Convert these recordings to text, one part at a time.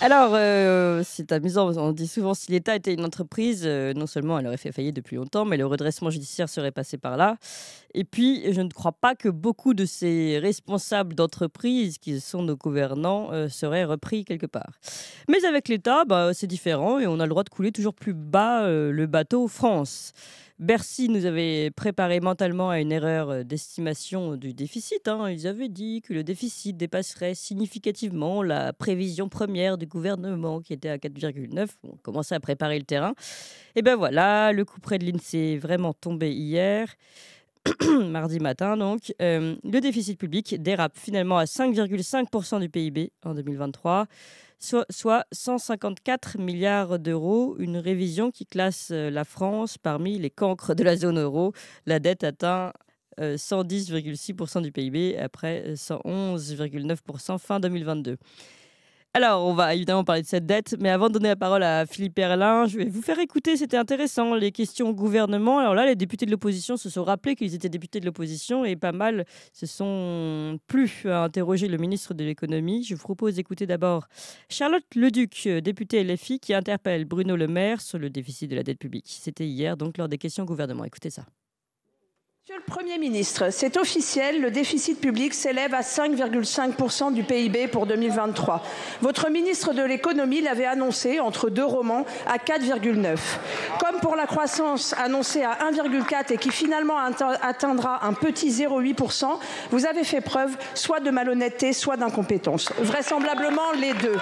Alors, euh, c'est amusant, on dit souvent si l'État était une entreprise, euh, non seulement elle aurait fait faillite depuis longtemps, mais le redressement judiciaire serait passé par là. Et puis, je ne crois pas que beaucoup de ces responsables d'entreprise, qui sont nos gouvernants, euh, seraient repris quelque part. Mais avec l'État, bah, c'est différent et on a le droit de couler toujours plus bas le bateau France. Bercy nous avait préparé mentalement à une erreur euh, d'estimation du déficit. Hein. Ils avaient dit que le déficit dépasserait significativement la prévision première du gouvernement, qui était à 4,9. On commençait à préparer le terrain. Et ben voilà, le coup près de l'INSEE est vraiment tombé hier. mardi matin donc, euh, le déficit public dérape finalement à 5,5% du PIB en 2023, soit, soit 154 milliards d'euros, une révision qui classe euh, la France parmi les cancres de la zone euro. La dette atteint 110,6% euh, du PIB après 111,9% fin 2022. Alors, on va évidemment parler de cette dette, mais avant de donner la parole à Philippe Erlin, je vais vous faire écouter, c'était intéressant, les questions au gouvernement. Alors là, les députés de l'opposition se sont rappelés qu'ils étaient députés de l'opposition et pas mal se sont plus à interroger le ministre de l'économie. Je vous propose d'écouter d'abord Charlotte Leduc, députée LFI, qui interpelle Bruno Le Maire sur le déficit de la dette publique. C'était hier, donc lors des questions au gouvernement. Écoutez ça. Monsieur le Premier ministre, c'est officiel, le déficit public s'élève à 5,5% du PIB pour 2023. Votre ministre de l'économie l'avait annoncé entre deux romans à 4,9. Comme pour la croissance annoncée à 1,4 et qui finalement atteindra un petit 0,8%, vous avez fait preuve soit de malhonnêteté, soit d'incompétence. Vraisemblablement les deux.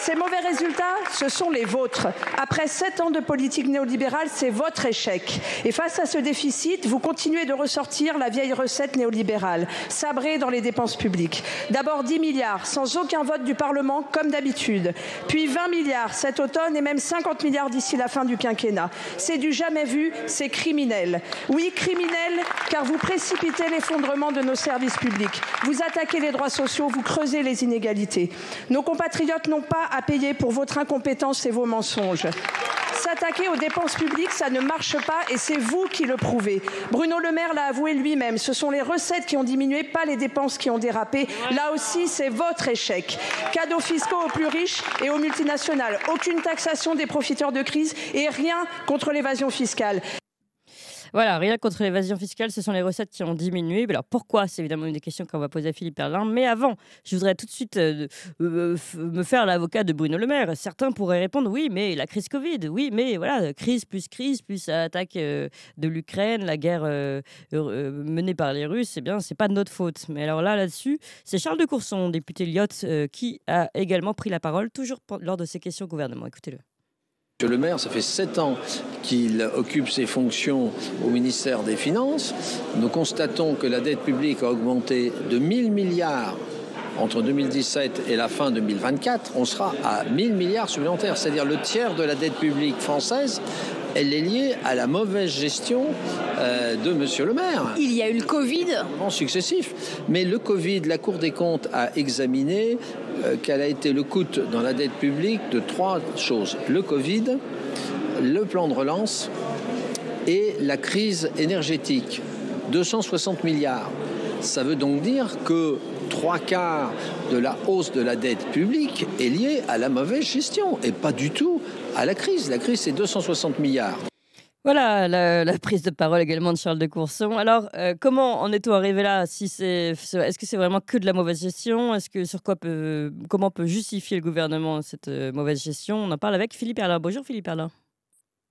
Ces mauvais résultats, ce sont les vôtres. Après sept ans de politique néolibérale, c'est votre échec. Et face à ce déficit, vous continuez de ressortir la vieille recette néolibérale, sabrée dans les dépenses publiques. D'abord 10 milliards, sans aucun vote du Parlement, comme d'habitude. Puis 20 milliards cet automne et même 50 milliards d'ici la fin du quinquennat. C'est du jamais vu, c'est criminel. Oui, criminel, car vous précipitez l'effondrement de nos services publics. Vous attaquez les droits sociaux, vous creusez les inégalités. Nos compatriotes n'ont pas à payer pour votre incompétence et vos mensonges. S'attaquer aux dépenses publiques, ça ne marche pas et c'est vous qui le prouvez. Bruno Le Maire l'a avoué lui-même, ce sont les recettes qui ont diminué, pas les dépenses qui ont dérapé. Là aussi, c'est votre échec. Cadeaux fiscaux aux plus riches et aux multinationales, aucune taxation des profiteurs de crise et rien contre l'évasion fiscale. Voilà, rien contre l'évasion fiscale, ce sont les recettes qui ont diminué. alors pourquoi C'est évidemment une des questions qu'on va poser à Philippe Perlin. Mais avant, je voudrais tout de suite euh, euh, me faire l'avocat de Bruno Le Maire. Certains pourraient répondre oui, mais la crise Covid, oui, mais voilà, crise plus crise plus attaque euh, de l'Ukraine, la guerre menée par les Russes, eh bien, c'est pas de notre faute. Mais alors là, là-dessus, c'est Charles de Courson, député Lyotte, qui a également pris la parole, toujours lors de ces questions au gouvernement. Écoutez-le. Monsieur le maire, ça fait sept ans qu'il occupe ses fonctions au ministère des Finances. Nous constatons que la dette publique a augmenté de 000 milliards entre 2017 et la fin 2024, on sera à 1000 milliards supplémentaires, c'est-à-dire le tiers de la dette publique française elle est liée à la mauvaise gestion euh, de Monsieur le maire. Il y a eu le Covid. Successif. Mais le Covid, la Cour des comptes a examiné euh, quel a été le coût dans la dette publique de trois choses. Le Covid, le plan de relance et la crise énergétique. 260 milliards. Ça veut donc dire que trois quarts de la hausse de la dette publique est liée à la mauvaise gestion et pas du tout à la crise. La crise, c'est 260 milliards. Voilà la, prise de parole également de Charles de Courson. Alors, euh, comment en est-on arrivé là si c'est, Est-ce que c'est vraiment que de la mauvaise gestion Est-ce que sur quoi peut, Comment peut justifier le gouvernement cette euh, mauvaise gestion On en parle avec Philippe Erlin. Bonjour Philippe Erlin.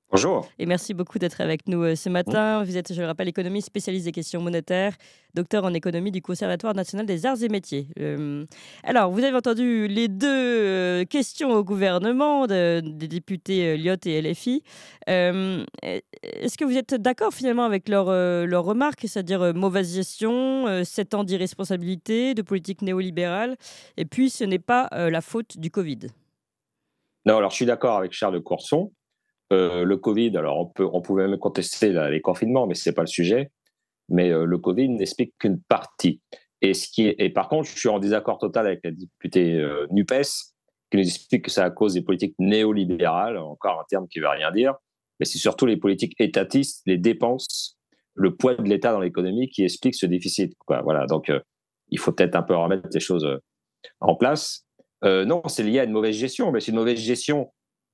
Bonjour. Et merci beaucoup d'être avec nous euh, ce matin. Vous êtes, je le rappelle, économiste spécialiste des questions monétaires, docteur en économie du Conservatoire national des arts et métiers. Euh, alors, vous avez entendu les deux euh, questions au gouvernement des députés Lyot et LFI. Est-ce que vous êtes d'accord finalement avec leurs leur remarques, c'est-à-dire mauvaise gestion, sept ans d'irresponsabilité, de politique néolibérale, et puis ce n'est pas la faute du Covid non, alors je suis d'accord avec Charles Courson. Euh, le Covid, alors on, peut, on pouvait même contester les confinements, mais ce n'est pas le sujet, mais euh, le Covid n'explique qu'une partie. Et, ce qui est, et par contre, je suis en désaccord total avec la députée euh, NUPES, qui nous explique que c'est à cause des politiques néolibérales, encore un terme qui ne veut rien dire, mais c'est surtout les politiques étatistes, les dépenses, le poids de l'État dans l'économie qui explique ce déficit. Quoi. Voilà, donc il faut peut-être un peu remettre les choses en place. non, c'est lié à une mauvaise gestion, mais c'est une mauvaise gestion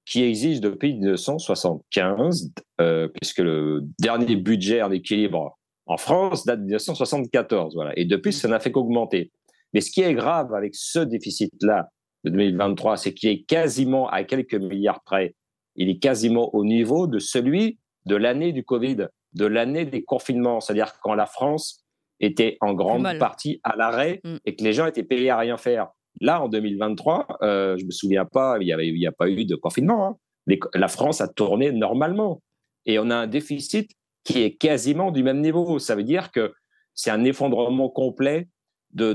qui existe depuis 1975, euh, puisque le dernier budget en équilibre en France date de 1974. Voilà. Et depuis, ça n'a fait qu'augmenter. Mais ce qui est grave avec ce déficit-là de 2023, c'est qu'il est quasiment à quelques milliards près. Il est quasiment au niveau de celui de l'année du Covid, de l'année des confinements, c'est-à-dire quand la France était en grande partie à l'arrêt mm. et que les gens étaient payés à rien faire. Là, en 2023, je euh, je me souviens pas, il n'y a pas eu de confinement. Hein. la France a tourné normalement. Et on a un déficit qui est quasiment du même niveau. Ça veut dire que c'est un effondrement complet de,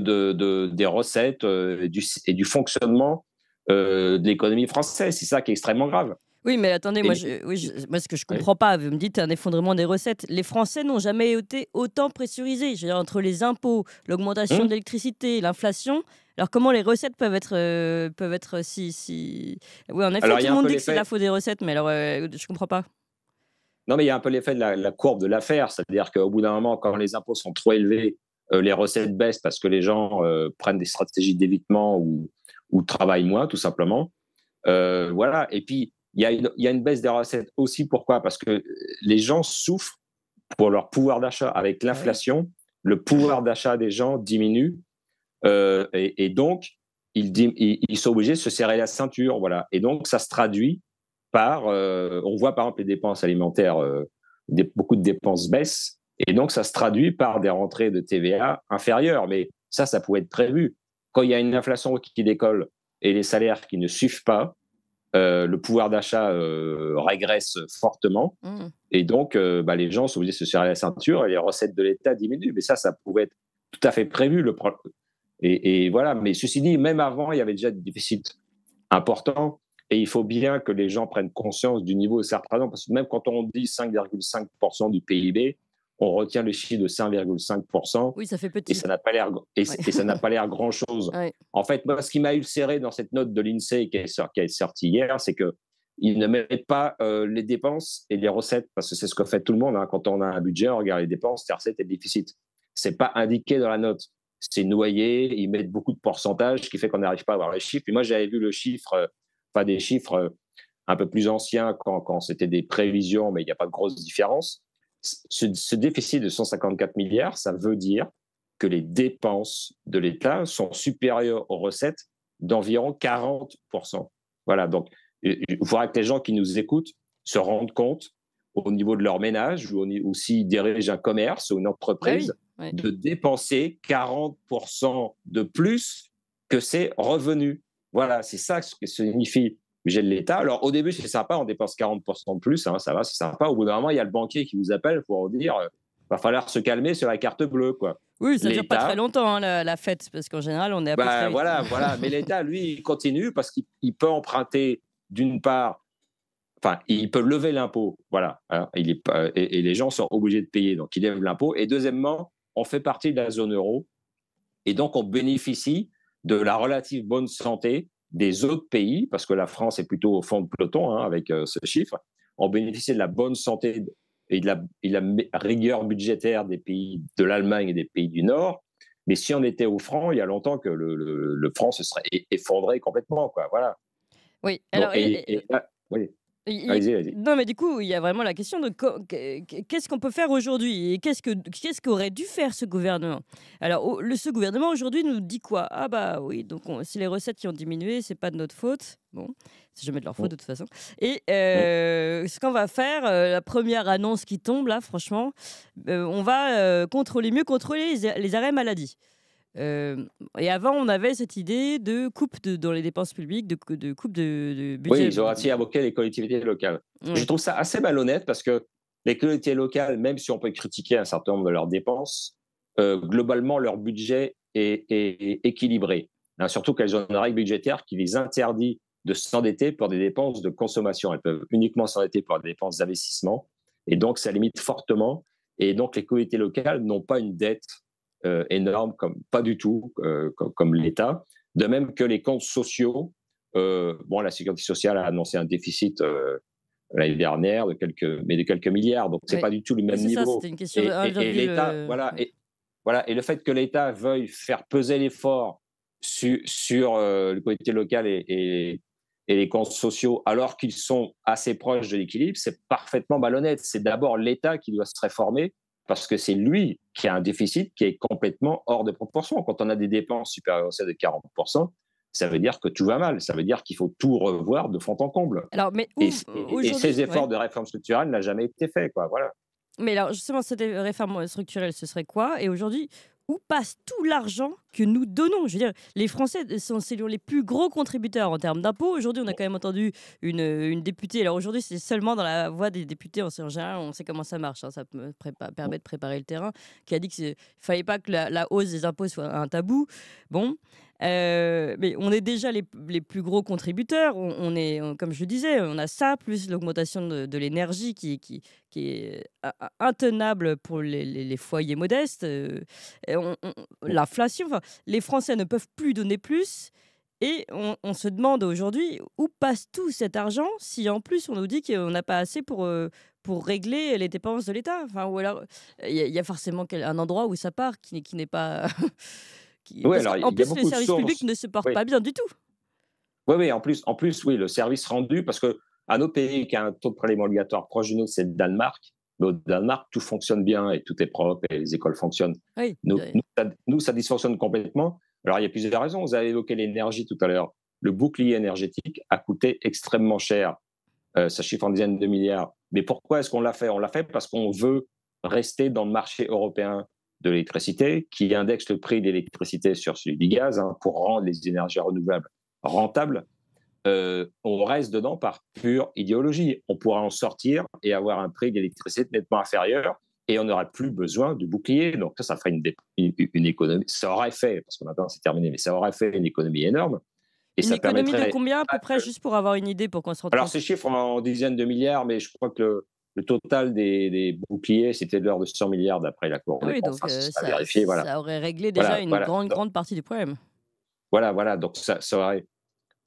des recettes euh, et, du, fonctionnement euh, de l'économie française. C'est ça qui est extrêmement grave. Oui, mais attendez, moi, moi, ce que je comprends pas, vous me dites un effondrement des recettes. Les Français n'ont jamais été autant pressurisés. entre les impôts, l'augmentation hum. de l'électricité, l'inflation, alors, comment les recettes peuvent être, euh, peuvent être euh, si, si. Oui, en effet, tout le monde dit que c'est la faute des recettes, mais alors, euh, je ne comprends pas. Non, mais il y a un peu l'effet de la, courbe de l'affaire, c'est-à-dire qu'au bout d'un moment, quand les impôts sont trop élevés, les recettes baissent parce que les gens prennent des stratégies d'évitement ou, ou, travaillent moins, tout simplement. voilà. Et puis, il y, y, a une baisse des recettes aussi. Pourquoi Parce que les gens souffrent pour leur pouvoir d'achat. Avec ah l'inflation, le pouvoir d'achat des gens diminue euh, et, donc, ils, sont obligés de se serrer la ceinture. Voilà. Et donc, ça se traduit par. Euh, on voit par exemple les dépenses alimentaires, euh, des, beaucoup de dépenses baissent. Et donc, ça se traduit par des rentrées de TVA inférieures. Mais ça, ça pouvait être prévu. Quand il y a une inflation qui décolle et les salaires qui ne suivent pas, le pouvoir d'achat régresse fortement. Mmh. Et donc, bah, les gens sont obligés de se serrer la ceinture et les recettes de l'État diminuent. Mais ça, ça pouvait être tout à fait prévu. Le et, voilà, mais ceci dit, même avant, il y avait déjà des déficits importants. Et il faut bien que les gens prennent conscience du niveau de ça parce que même quand on dit 5,5% du PIB, on retient le chiffre de 5,5%. Oui, ça fait petit. Et ça n'a pas l'air et, ça n'a pas l'air grand chose. En fait, moi, ce qui m'a ulcéré dans cette note de l'Insee qui est, sortie hier, c'est que ne mettent pas euh, les dépenses et les recettes parce que c'est ce que fait tout le monde hein. quand on a un budget, on regarde les dépenses, les recettes et le déficit. C'est pas indiqué dans la note c'est noyé, ils mettent beaucoup de pourcentages, ce qui fait qu'on n'arrive pas à avoir les chiffres. Et moi, j'avais vu le chiffre, euh, enfin des chiffres euh, un peu plus anciens quand, c'était des prévisions, mais il n'y a pas de grosse différence. Ce, déficit de 154 milliards, ça veut dire que les dépenses de l'État sont supérieures aux recettes d'environ 40%. Voilà, donc euh, il faudra que les gens qui nous écoutent se rendent compte au niveau de leur ménage ou, aussi s'ils dirigent un commerce ou une entreprise de dépenser 40% de plus que ses revenus. Voilà, c'est ça ce que signifie budget de l'État. Alors au début, c'est sympa, on dépense 40% de plus, hein, ça va, c'est sympa. Au bout d'un moment, il y a le banquier qui vous appelle pour dire il euh, va falloir se calmer sur la carte bleue, quoi. Oui, ça dure pas très longtemps hein, la, fête, parce qu'en général, on est à bah, Voilà, voilà. Mais l'État, lui, il continue parce qu'il peut emprunter d'une part, enfin, il peut lever l'impôt, voilà. il est, et, et, les gens sont obligés de payer, donc il lève l'impôt. Et deuxièmement, on fait partie de la zone euro et donc on bénéficie de la relative bonne santé des autres pays, parce que la France est plutôt au fond de peloton hein, avec euh, ce chiffre, on bénéficie de la bonne santé et de la, rigueur budgétaire des pays de l'Allemagne et des pays du Nord. Mais si on était au franc, il y a longtemps que le, franc se serait effondré complètement. Quoi, voilà. Oui, alors. Ah, ah, non, mais du coup, il y a vraiment la question de qu'est-ce qu'on peut faire aujourd'hui et qu'est-ce, qu'est-ce qu'aurait dû faire ce gouvernement Alors, le, ce gouvernement aujourd'hui nous dit quoi Ah, bah oui, donc si les recettes qui ont diminué, c'est pas de notre faute. Bon, c'est jamais de leur faute de toute façon. Et euh, ce qu'on va faire, euh, la première annonce qui tombe là, franchement, euh, on va contrôler mieux contrôler les, les arrêts maladie. Euh, et avant, on avait cette idée de coupe dans les dépenses publiques, de, de coupe de, budget. Oui, ils ont aussi invoqué les collectivités locales. Je trouve ça assez malhonnête parce que les collectivités locales, même si on peut critiquer un certain nombre de leurs dépenses, euh, globalement, leur budget est, équilibré. Hein, surtout qu'elles ont une règle budgétaire qui les interdit de s'endetter pour des dépenses de consommation. Elles peuvent uniquement s'endetter pour des dépenses d'investissement. Et donc, ça limite fortement. Et donc, les collectivités locales n'ont pas une dette euh, énorme, comme, pas du tout euh, comme, l'État. De même que les comptes sociaux. Euh, bon, la sécurité sociale a annoncé un déficit l'année dernière de quelques, mais de quelques milliards, donc c'est pas du tout le même niveau. de l'État, voilà, et, voilà, et le fait que l'État veuille faire peser l'effort sur le côté local et les comptes sociaux, alors qu'ils sont assez proches de l'équilibre, c'est parfaitement malhonnête. C'est d'abord l'État qui doit se réformer parce que c'est lui qui a un déficit qui est complètement hors de proportion. Quand on a des dépenses supérieures à de 40%, ça veut dire que tout va mal, ça veut dire qu'il faut tout revoir de fond en comble. Alors, mais et, ces efforts de réforme structurelle n'ont jamais été faits. Quoi, voilà. Mais alors, justement, cette réforme structurelle, ce serait quoi Et aujourd'hui, où passe tout l'argent que nous donnons. Je veux dire, les Français sont les plus gros contributeurs en termes d'impôts. Aujourd'hui, on a quand même entendu une, députée. Alors aujourd'hui, c'est seulement dans la voix des députés. En général, on sait comment ça marche. Hein. ça permet de préparer le terrain. Qui a dit qu'il ne fallait pas que la, la hausse des impôts soit un tabou. Bon. Euh, mais on est déjà les, plus gros contributeurs. On, est, comme je disais, on a ça, plus l'augmentation de, l'énergie qui, qui, qui, est euh, intenable pour les, foyers modestes. Euh, l'inflation, enfin, les Français ne peuvent plus donner plus. Et on, se demande aujourd'hui où passe tout cet argent si en plus on nous dit qu'on n'a pas assez pour, pour régler les dépenses de l'État. Enfin, ou alors, il y, a forcément un endroit où ça part qui n'est pas. en plus, les services publics public ne se porte pas bien du tout. Oui, oui, en plus, en plus, oui, le service rendu, parce que à nos pays qui a un taux de prélèvement obligatoire proche du nôtre, c'est le Danemark. Mais au Danemark, tout fonctionne bien et tout est propre et les écoles fonctionnent. Nous, ça, dysfonctionne complètement. Alors, il y a plusieurs raisons. Vous avez évoqué l'énergie tout à l'heure. Le bouclier énergétique a coûté extrêmement cher. Euh, ça chiffre en dizaines de milliards. Mais pourquoi est-ce qu'on l'a fait On l'a fait parce qu'on veut rester dans le marché européen de l'électricité, qui indexe le prix de l'électricité sur celui du gaz hein, pour rendre les énergies renouvelables rentables, euh, on reste dedans par pure idéologie. On pourra en sortir et avoir un prix d'électricité nettement inférieur et on n'aura plus besoin de bouclier. Donc ça, ça ferait une, une, économie. Ça aurait fait, parce que attend, c'est terminé, mais ça aurait fait une économie énorme. Et une économie de combien à peu près, juste pour avoir une idée, pour qu'on se compte Alors ces chiffres en dizaines de milliards, mais je crois que le total des, boucliers, c'était de l'ordre de 100 milliards d'après l'accord. Cour ah donc euh, ça, ça, aurait réglé déjà une grande, grande partie du problème. Voilà, voilà. Donc, ça, ça aurait...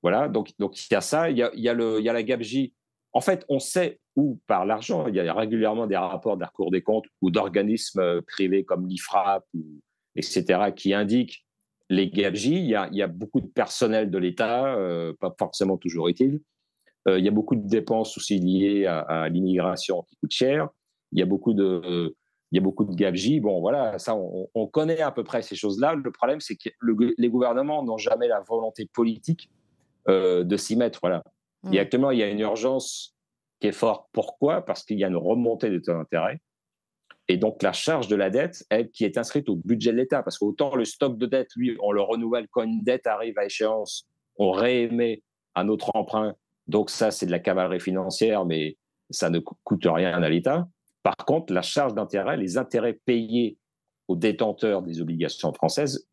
Voilà, donc il y a ça, il y a, y, a y a la gabegie. En fait, on sait où par l'argent. Il y a régulièrement des rapports de la Cour des comptes ou d'organismes privés comme l'IFRAP, etc., qui indiquent les gabegies. Il y a, beaucoup de personnel de l'État, euh, pas forcément toujours utile, euh, il y a beaucoup de dépenses aussi liées à, l'immigration qui coûte cher. Il y a beaucoup de, il y a beaucoup de Bon, voilà, ça, on, connaît à peu près ces choses-là. Le problème, c'est que les gouvernements n'ont jamais la volonté politique euh, de s'y mettre. Voilà. Mm. Et actuellement, il y a une urgence qui est forte. Pourquoi Parce qu'il y a une remontée des taux d'intérêt. Et donc, la charge de la dette, elle, qui est inscrite au budget de l'État, parce qu'autant le stock de dette, lui, on le renouvelle quand une dette arrive à échéance, on réémet un autre emprunt donc ça, c'est de la cavalerie financière, mais ça ne coûte rien à l'État. Par contre, la charge d'intérêt, les intérêts payés aux détenteurs des obligations françaises,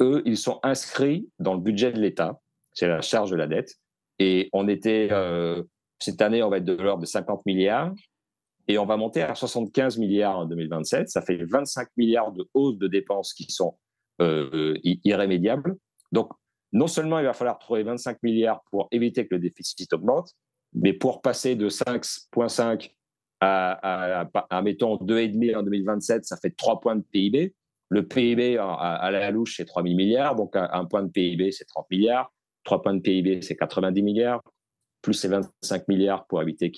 eux, ils sont inscrits dans le budget de l'État. C'est la charge de la dette. Et on était, euh, cette année, on va être de l'ordre de 50 milliards. Et on va monter à 75 milliards en 2027. Ça fait 25 milliards de hausses de dépenses qui sont euh, euh, irrémédiables. Donc, non seulement il va falloir trouver 25 milliards pour éviter que le déficit augmente, mais pour passer de 5,5 à, à, à, 2,5 en 2027, ça fait 3 points de PIB. Le PIB à, la louche, c'est 3 000 milliards, donc un point de PIB, c'est 30 milliards. 3 points de PIB, c'est 90 milliards, plus ces 25 milliards pour éviter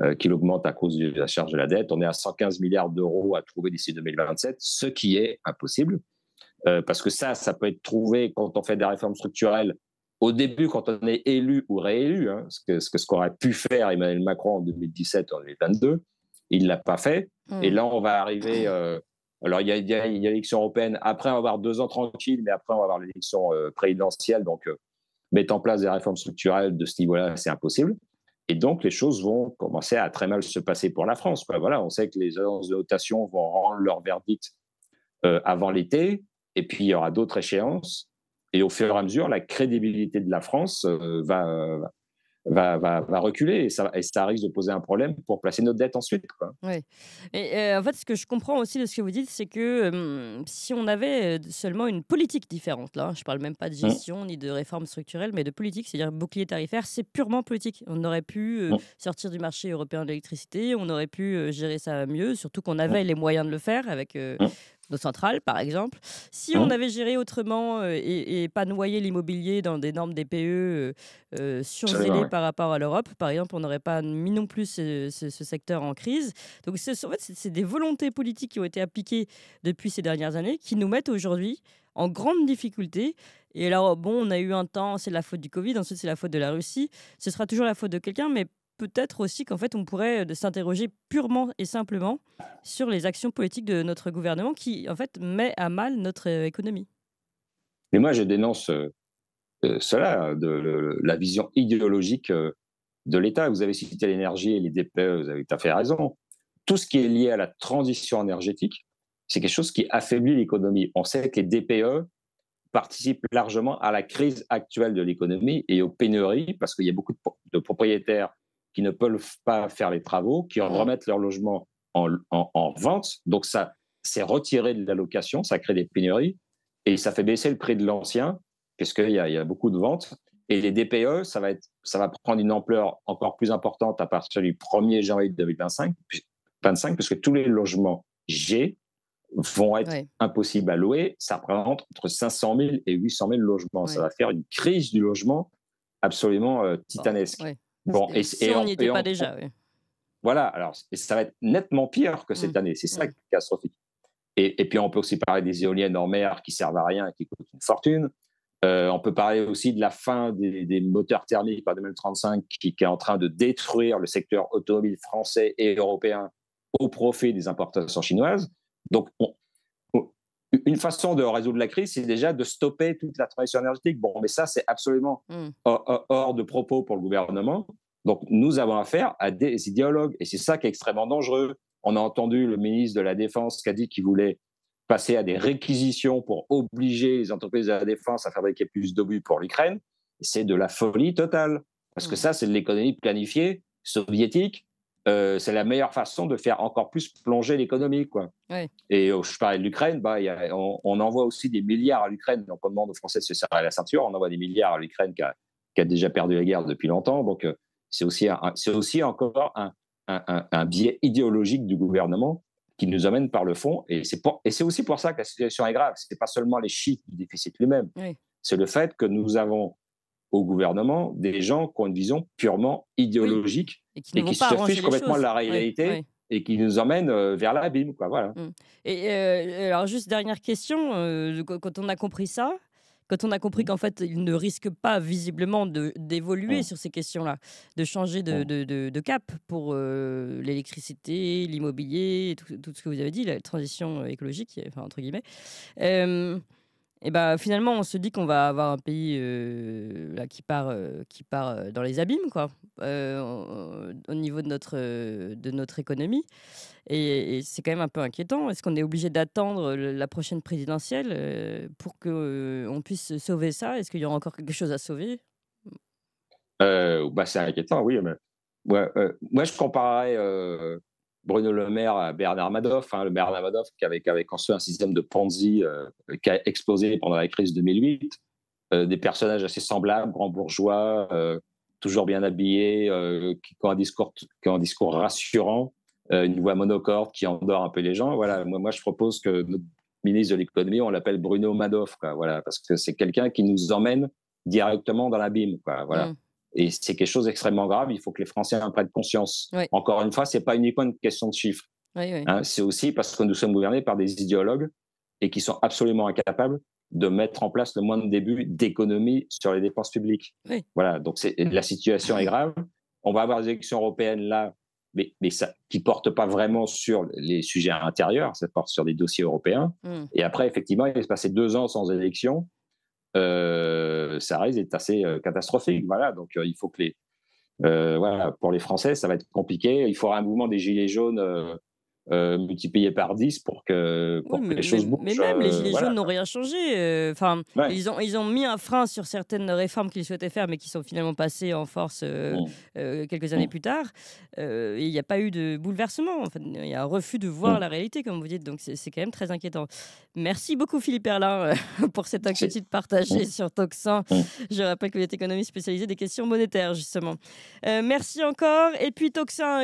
euh, qu'il augmente à cause de la charge de la dette. On est à 115 milliards d'euros à trouver d'ici 2027, ce qui est impossible. Euh, parce que ça, ça peut être trouvé quand on fait des réformes structurelles au début, quand on est élu ou réélu, hein, ce qu'aurait ce pu faire Emmanuel Macron en 2017, en 2022, il ne l'a pas fait. Et hmm. là, on va arriver. Euh, alors, il y a, une élection l'élection européenne. Après, on va avoir deux ans tranquilles, mais après, on va avoir l'élection euh, présidentielle. Donc, mettre en place des réformes structurelles de ce niveau-là, c'est impossible. Et donc, les choses vont commencer à très mal se passer pour la France. Voilà, on sait que les agences de notation vont rendre leur verdict avant l'été. Et puis, il y aura d'autres échéances. Et au fur et à mesure, la crédibilité de la France euh, va, va, reculer et ça, et ça, risque de poser un problème pour placer notre dette ensuite. Oui. Et euh, en fait, ce que je comprends aussi de ce que vous dites, c'est que euh, si on avait seulement une politique différente, là, je ne parle même pas de mmh. gestion ni de réforme structurelle, mais de politique, c'est-à-dire bouclier tarifaire, c'est purement politique. On aurait pu mmh. sortir du marché européen de l'électricité, on aurait pu gérer ça mieux, surtout qu'on mmh. avait les moyens de le faire avec nos centrales, par exemple. Si hein on avait géré autrement euh, et, pas noyé l'immobilier dans des normes DPE euh, euh par rapport à l'Europe, par exemple, on n'aurait pas mis non plus ce, secteur en crise. Donc, c'est des volontés politiques qui ont été appliquées depuis ces dernières années qui nous mettent aujourd'hui en grande difficulté. Et alors, bon, on a eu un temps, c'est la faute du Covid, ensuite c'est la faute de la Russie. Ce sera toujours la faute de quelqu'un, mais peut-être aussi qu'en fait, on pourrait euh, s'interroger purement et simplement sur les actions politiques de notre gouvernement qui, en fait, met à mal notre euh, économie. Mais moi, je dénonce euh, cela, de, la vision idéologique de l'État. Vous avez cité l'énergie et les DPE, vous avez tout à fait raison. Tout ce qui est lié à la transition énergétique, c'est quelque chose qui affaiblit l'économie. On sait que les DPE participent largement à la crise actuelle de l'économie et aux pénuries, parce qu'il y a beaucoup de propriétaires qui ne peuvent pas faire les travaux, qui mhm. remettent leur logement en, vente. Donc ça, c'est retiré de la location, ça crée des pénuries et ça fait baisser le prix de l'ancien puisqu'il y, a, il y a beaucoup de ventes. Et les DPE, ça va, être, ça va prendre une ampleur encore plus importante à partir du 1er janvier 2025, 25, puisque tous les logements G vont être impossibles à louer. Ça représente entre 500 000 et 800 000 logements. Ça va faire une crise du logement absolument euh, bah, titanesque et, si on n'y était pas déjà. Voilà, alors ça va être nettement pire que cette mmh. année. C'est ça qui est catastrophique. Et, puis on peut aussi parler des éoliennes en mer qui servent à rien et qui coûtent une fortune. Euh, on peut parler aussi de la fin des, moteurs thermiques par 2035 qui, qui, est en train de détruire le secteur automobile français et européen au profit des importations chinoises. Donc on, une façon de résoudre la crise, c'est déjà de stopper toute la transition énergétique. Bon, mais ça, c'est absolument mm. hors de propos pour le gouvernement. Donc, nous avons affaire à des idéologues. Et c'est ça qui est extrêmement dangereux. On a entendu le ministre de la Défense qui a dit qu'il voulait passer à des réquisitions pour obliger les entreprises de la Défense à fabriquer plus d'obus pour l'Ukraine. C'est de la folie totale. Parce que mm. ça, c'est de l'économie planifiée soviétique euh, c'est la meilleure façon de faire encore plus plonger l'économie. Quoi. Et oh, je parlais de l'Ukraine, bah, on, envoie aussi des milliards à l'Ukraine. Donc on demande aux Français de se serrer la ceinture, on envoie des milliards à l'Ukraine qui a, déjà perdu la guerre depuis longtemps. Donc euh, c'est, aussi c'est aussi encore un, biais idéologique du gouvernement qui nous amène par le fond. Et c'est, et c'est aussi pour ça que la situation est grave. Ce n'est pas seulement les chiffres du déficit lui-même, c'est le fait que nous avons au gouvernement des gens qui ont une vision purement idéologique et qui, complètement de la réalité. Et qui nous emmène euh, vers l'abîme, Voilà. Mmh. Et euh, alors, juste dernière question. Euh, quand on a compris ça, quand on a compris mmh. qu'en fait, ils ne risquent pas visiblement d'évoluer mmh. sur ces questions-là, de changer de, de, de, cap pour l'électricité, l'immobilier, tout, ce que vous avez dit, la transition écologique, entre guillemets et ben finalement on se dit qu'on va avoir un pays euh, là, qui part, euh, qui part euh, dans les abîmes quoi, au niveau de notre, de notre économie. Et, c'est quand même un peu inquiétant. Est-ce qu'on est obligé d'attendre la prochaine présidentielle pour qu'on puisse sauver ça Est-ce qu'il y aura encore quelque chose à sauver bah, C'est inquiétant, oui. Mais... moi, je comparais Bruno Le Maire euh, Bernard Madoff, hein, le Bernard Madoff qui avait, avec en construit un système de Ponzi euh, qui a explosé pendant la crise 2008, euh, des personnages assez semblables, grands bourgeois, toujours bien habillés, qui, ont un discours, rassurant, une voix monocorde qui endort un peu les gens. Voilà, moi, je propose que notre ministre de l'économie, on l'appelle Bruno Madoff, voilà, parce que c'est quelqu'un qui nous emmène directement dans l'abîme. Voilà. Mmh. Et c'est quelque chose d'extrêmement grave. Il faut que les Français en prennent conscience. Encore une fois, c'est pas uniquement une question de chiffres. Hein. c'est aussi parce que nous sommes gouvernés par des idéologues et qui sont absolument incapables de mettre en place le moindre début d'économie sur les dépenses publiques. Voilà. Donc la situation est grave. On va avoir des élections européennes là, mais, mais ça, qui portent pas vraiment sur les sujets intérieurs. Ça porte sur des dossiers européens. Hmm. Et après, effectivement, il va se passer deux ans sans élection Euh, euh, ça risque d'être assez euh, catastrophique. Mm. Voilà, donc euh, il faut que les. voilà, pour les Français, ça va être compliqué. Il faudra un mouvement des Gilets jaunes euh, multiplié par 10 pour que, les choses bougent. Mais même les Gilets euh, jaunes n'ont rien changé. Euh, enfin, ils, ont, ils ont mis un frein sur certaines réformes qu'ils souhaitaient faire, mais qui sont finalement passées en force mmh. quelques années mmh. plus tard. Il n'y a pas eu de bouleversement. il y a un refus de voir mmh. la réalité, comme vous dites. Donc, c'est quand même très inquiétant. Merci beaucoup, Philippe Erlin, pour cette inquiétude partagée sur Toxin. Je rappelle que vous êtes économiste spécialisé des questions monétaires, justement. merci encore. Et puis, Toxin.